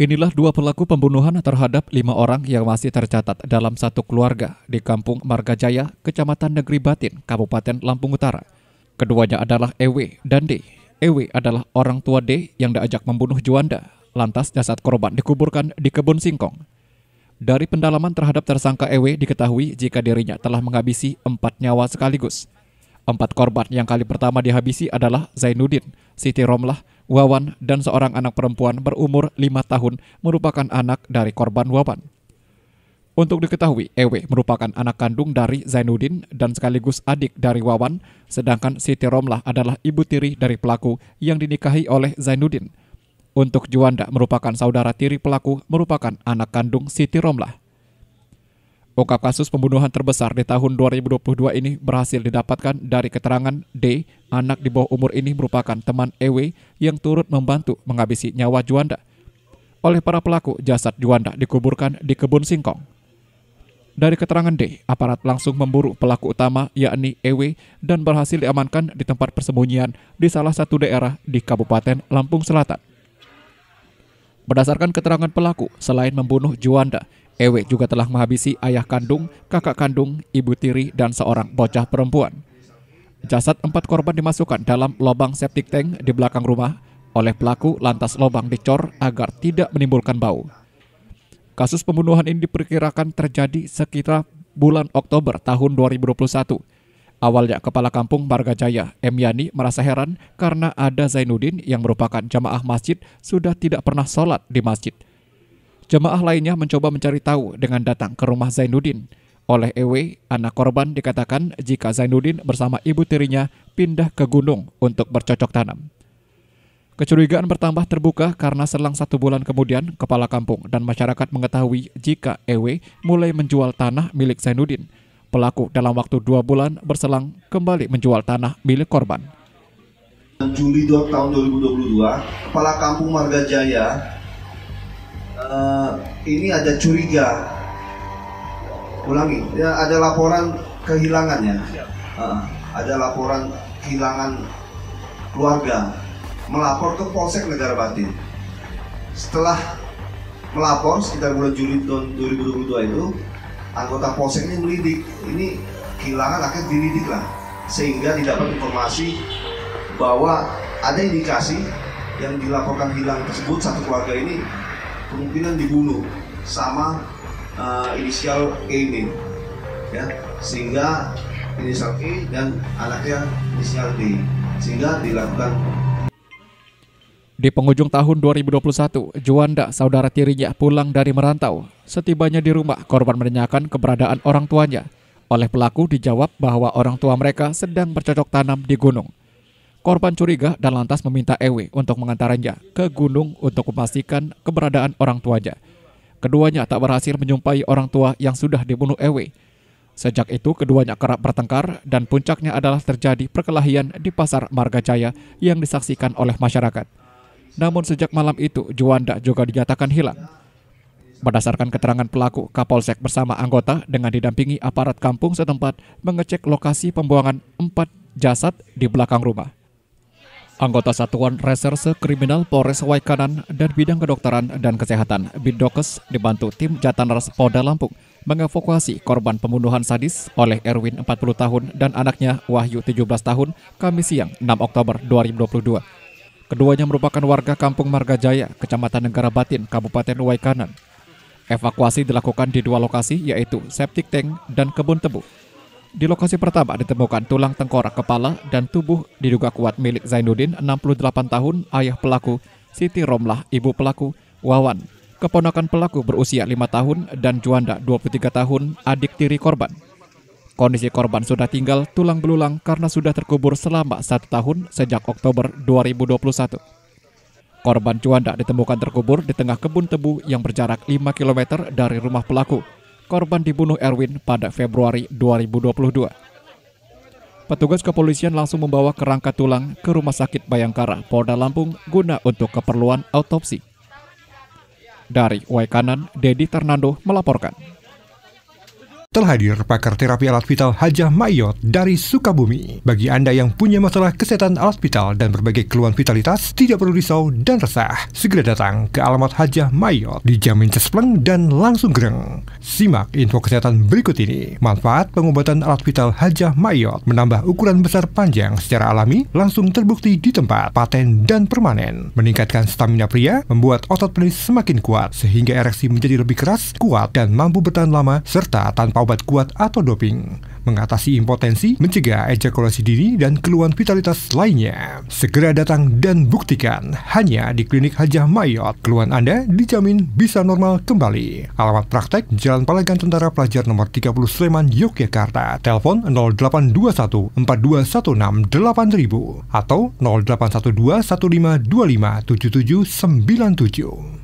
Inilah dua pelaku pembunuhan terhadap lima orang yang masih tercatat dalam satu keluarga di Kampung Margajaya, Kecamatan Negeri Batin, Kabupaten Lampung Utara. Keduanya adalah Ewe dan D. Ewe adalah orang tua D yang diajak membunuh Juanda, lantas jasad korban dikuburkan di kebun singkong. Dari pendalaman terhadap tersangka Ewe diketahui jika dirinya telah menghabisi empat nyawa sekaligus. Empat korban yang kali pertama dihabisi adalah Zainuddin, Siti Romlah, Wawan dan seorang anak perempuan berumur lima tahun merupakan anak dari korban Wawan. Untuk diketahui, Ewe merupakan anak kandung dari Zainuddin dan sekaligus adik dari Wawan, sedangkan Siti Romlah adalah ibu tiri dari pelaku yang dinikahi oleh Zainuddin. Untuk Juanda merupakan saudara tiri pelaku merupakan anak kandung Siti Romlah. Ungkap kasus pembunuhan terbesar di tahun 2022 ini berhasil didapatkan dari keterangan D, anak di bawah umur ini merupakan teman EW yang turut membantu menghabisi nyawa Juanda. Oleh para pelaku, jasad Juanda dikuburkan di kebun singkong. Dari keterangan D, aparat langsung memburu pelaku utama yakni EW dan berhasil diamankan di tempat persembunyian di salah satu daerah di Kabupaten Lampung Selatan. Berdasarkan keterangan pelaku, selain membunuh Juanda, Ewe juga telah menghabisi ayah kandung, kakak kandung, ibu tiri, dan seorang bocah perempuan. Jasad empat korban dimasukkan dalam lubang septic tank di belakang rumah oleh pelaku lantas lubang dicor agar tidak menimbulkan bau. Kasus pembunuhan ini diperkirakan terjadi sekitar bulan Oktober tahun 2021. Awalnya Kepala Kampung Margajaya, M. Yani, merasa heran karena ada Zainuddin yang merupakan jamaah masjid sudah tidak pernah sholat di masjid – Jemaah lainnya mencoba mencari tahu dengan datang ke rumah Zainuddin. Oleh Ewe, anak korban dikatakan jika Zainuddin bersama ibu tirinya pindah ke gunung untuk bercocok tanam. Kecurigaan bertambah terbuka karena selang satu bulan kemudian, kepala kampung dan masyarakat mengetahui jika Ewe mulai menjual tanah milik Zainuddin. Pelaku dalam waktu dua bulan berselang kembali menjual tanah milik korban. Juli 2 tahun 2022, Kepala Kampung Marga Jaya uh, ini ada curiga. Ulangi, ya, ada laporan kehilangan ya. Uh, ada laporan kehilangan keluarga. Melapor ke Polsek Negara Batin. Setelah melapor sekitar bulan Juli tahun 2022 itu, anggota Polsek ini melidik. Ini kehilangan akhirnya dilidik lah sehingga didapat informasi bahwa ada indikasi yang dilaporkan hilang tersebut satu keluarga ini kemungkinan dibunuh sama uh, inisial E ini ya sehingga inisial E dan anaknya inisial D sehingga dilakukan di penghujung tahun 2021, Juanda, saudara tirinya, pulang dari merantau. Setibanya di rumah, korban menanyakan keberadaan orang tuanya. Oleh pelaku dijawab bahwa orang tua mereka sedang bercocok tanam di gunung. Korban curiga dan lantas meminta Ewe untuk mengantarnya ke gunung untuk memastikan keberadaan orang tuanya. Keduanya tak berhasil menjumpai orang tua yang sudah dibunuh Ewe. Sejak itu keduanya kerap bertengkar dan puncaknya adalah terjadi perkelahian di pasar Margajaya yang disaksikan oleh masyarakat. Namun sejak malam itu Juanda juga dinyatakan hilang. Berdasarkan keterangan pelaku, Kapolsek bersama anggota dengan didampingi aparat kampung setempat mengecek lokasi pembuangan empat jasad di belakang rumah. Anggota Satuan Reserse Kriminal Polres Waikanan dan Bidang Kedokteran dan Kesehatan Bidokes dibantu tim Jatanras Polda Lampung mengevakuasi korban pembunuhan sadis oleh Erwin 40 tahun dan anaknya Wahyu 17 tahun Kamis siang 6 Oktober 2022. Keduanya merupakan warga Kampung Margajaya, Kecamatan Negara Batin, Kabupaten Waikanan. Evakuasi dilakukan di dua lokasi yaitu septic tank dan kebun tebu. Di lokasi pertama ditemukan tulang tengkorak kepala dan tubuh diduga kuat milik Zainuddin, 68 tahun, ayah pelaku, Siti Romlah, ibu pelaku, Wawan. Keponakan pelaku berusia 5 tahun dan Juanda 23 tahun, adik tiri korban. Kondisi korban sudah tinggal tulang belulang karena sudah terkubur selama satu tahun sejak Oktober 2021. Korban Juanda ditemukan terkubur di tengah kebun tebu yang berjarak 5 km dari rumah pelaku korban dibunuh Erwin pada Februari 2022. Petugas kepolisian langsung membawa kerangka tulang ke Rumah Sakit Bayangkara, Polda Lampung guna untuk keperluan autopsi. Dari Waikanan, Dedi Ternando melaporkan telah hadir pakar terapi alat vital Hajah Mayot dari Sukabumi. Bagi Anda yang punya masalah kesehatan alat vital dan berbagai keluhan vitalitas, tidak perlu risau dan resah. Segera datang ke alamat Hajah Mayot, dijamin cespleng dan langsung gereng. Simak info kesehatan berikut ini. Manfaat pengobatan alat vital Hajah Mayot menambah ukuran besar panjang secara alami, langsung terbukti di tempat, paten dan permanen. Meningkatkan stamina pria, membuat otot penis semakin kuat, sehingga ereksi menjadi lebih keras, kuat, dan mampu bertahan lama, serta tanpa obat kuat atau doping, mengatasi impotensi, mencegah ejakulasi dini dan keluhan vitalitas lainnya. Segera datang dan buktikan hanya di Klinik Hajah Mayot. Keluhan Anda dijamin bisa normal kembali. Alamat praktek Jalan Palagan Tentara Pelajar nomor 30 Sleman, Yogyakarta. Telepon 0821 4216 8000 atau 0812 1525 7797.